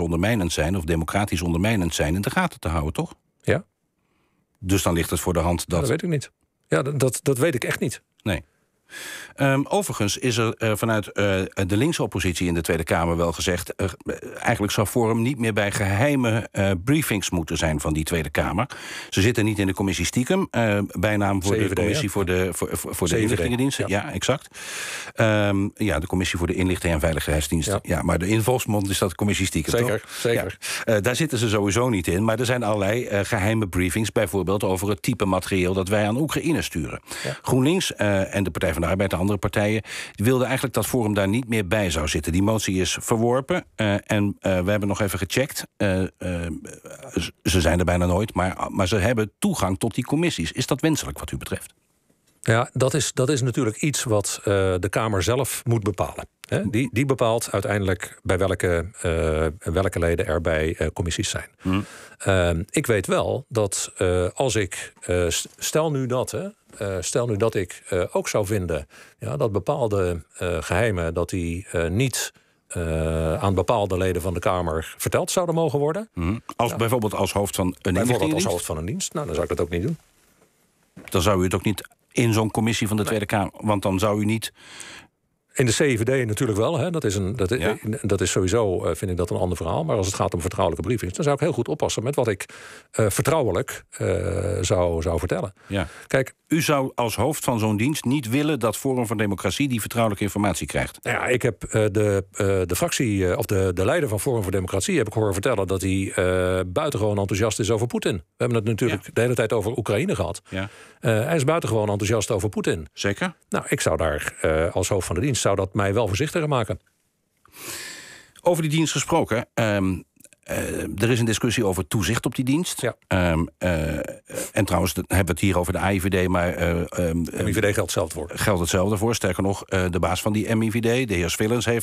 ondermijnend zijn of democratisch ondermijnend zijn in de gaten te houden, toch? Ja. Dus dan ligt het voor de hand dat. Ja, dat weet ik niet. Ja, dat, dat weet ik echt niet. Nee. Ehm, overigens is er eh, vanuit eh, de linkse oppositie in de Tweede Kamer wel gezegd... Uh, eigenlijk zou Forum niet meer bij geheime briefings moeten zijn van die Tweede Kamer. Ze zitten niet in de commissie stiekem. bijnaam voor de commissie voor de, voor, de inlichtingendiensten. Ja, exact. Ehm, ja, de commissie voor de inlichting en veiligheidsdiensten. Ja. maar de invalsmond is dat commissie stiekem, Zeker, zeker. daar zitten ze sowieso niet in. Maar er zijn allerlei geheime briefings... bijvoorbeeld over het type materieel dat wij aan Oekraïne sturen. GroenLinks en de Partij van de Arbeid, de andere partijen, wilden eigenlijk dat Forum daar niet meer bij zou zitten. Die motie is verworpen eh, en eh, we hebben nog even gecheckt. Eh, ze zijn er bijna nooit, maar, ah, maar ze hebben toegang tot die commissies. Is dat wenselijk wat u betreft? Ja, dat is, dat is natuurlijk iets wat de Kamer zelf moet bepalen die, die bepaalt uiteindelijk bij welke, eh, welke leden er bij eh, commissies zijn. Hmm. Ehm, ik weet wel dat eh, als ik, stel nu dat, hè, stel nu dat ik ook zou vinden ja, dat bepaalde geheimen dat die niet aan bepaalde leden van de Kamer verteld zouden mogen worden. Hmm. Als, Bijvoorbeeld als hoofd van een als hoofd van een dienst. Nou, dan zou ik dat ook niet doen. Dan zou u het ook niet in zo'n commissie van de Tweede Kamer... want dan zou u niet in de CVD natuurlijk wel. Hè. Dat, is een, dat, is sowieso, eh, vind ik dat een ander verhaal. Maar als het gaat om vertrouwelijke briefjes, dan zou ik heel goed oppassen met wat ik eh, vertrouwelijk eh, zou, zou vertellen. Ja. Kijk, u zou als hoofd van zo'n dienst niet willen dat Forum van Democratie die vertrouwelijke informatie krijgt. Nou ja, ik heb de, de fractie, of de, de leider van Forum voor Democratie, heb ik horen vertellen dat hij buitengewoon enthousiast is over Poetin. We hebben het natuurlijk de hele tijd over Oekraïne gehad. Ja. hij is buitengewoon enthousiast over Poetin. Zeker. Nou, ik zou daar als hoofd van de dienst zou dat mij wel voorzichtiger maken. Over die dienst gesproken. Ehm, eh, er is een discussie over toezicht op die dienst. Ja. Ehm, eh, en trouwens, hebben we het hier over de AIVD, maar... Uh, eh, MIVD ehm, geldt hetzelfde voor. Geldt hetzelfde voor. Sterker nog, de baas van die MIVD, de heer Svillens... heeft